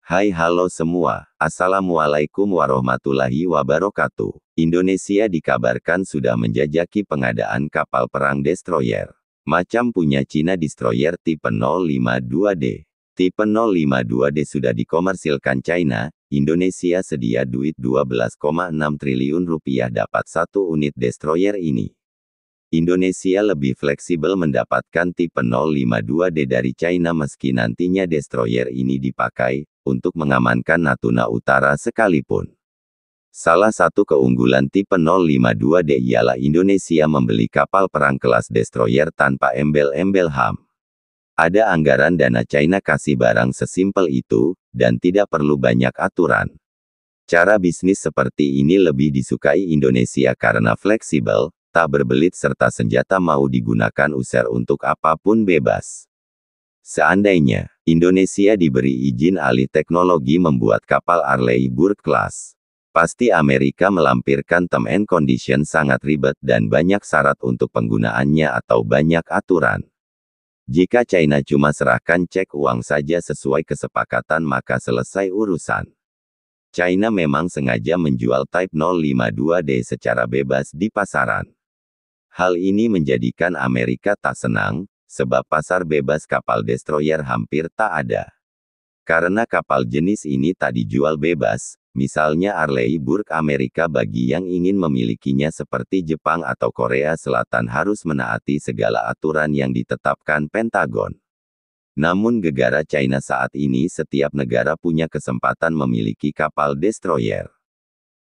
Hai halo semua, Assalamualaikum warahmatullahi wabarakatuh. Indonesia dikabarkan sudah menjajaki pengadaan kapal perang destroyer. Macam punya Cina destroyer tipe 052D. Tipe 052D sudah dikomersilkan China, Indonesia sedia duit 12,6 triliun rupiah dapat satu unit destroyer ini. Indonesia lebih fleksibel mendapatkan tipe 052D dari China meski nantinya destroyer ini dipakai untuk mengamankan Natuna Utara sekalipun. Salah satu keunggulan tipe 052D ialah Indonesia membeli kapal perang kelas destroyer tanpa embel-embel HAM. Ada anggaran dana China kasih barang sesimpel itu, dan tidak perlu banyak aturan. Cara bisnis seperti ini lebih disukai Indonesia karena fleksibel, tak berbelit serta senjata mau digunakan user untuk apapun bebas. Seandainya, Indonesia diberi izin alih teknologi membuat kapal Arleigh Burke Class, pasti Amerika melampirkan term and condition sangat ribet dan banyak syarat untuk penggunaannya atau banyak aturan. Jika China cuma serahkan cek uang saja sesuai kesepakatan maka selesai urusan. China memang sengaja menjual Type 052D secara bebas di pasaran. Hal ini menjadikan Amerika tak senang, sebab pasar bebas kapal destroyer hampir tak ada. Karena kapal jenis ini tak dijual bebas, misalnya Arleigh Burke Amerika bagi yang ingin memilikinya seperti Jepang atau Korea Selatan harus menaati segala aturan yang ditetapkan Pentagon. Namun gegara China saat ini setiap negara punya kesempatan memiliki kapal destroyer.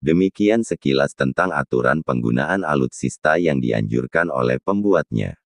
Demikian sekilas tentang aturan penggunaan alutsista yang dianjurkan oleh pembuatnya.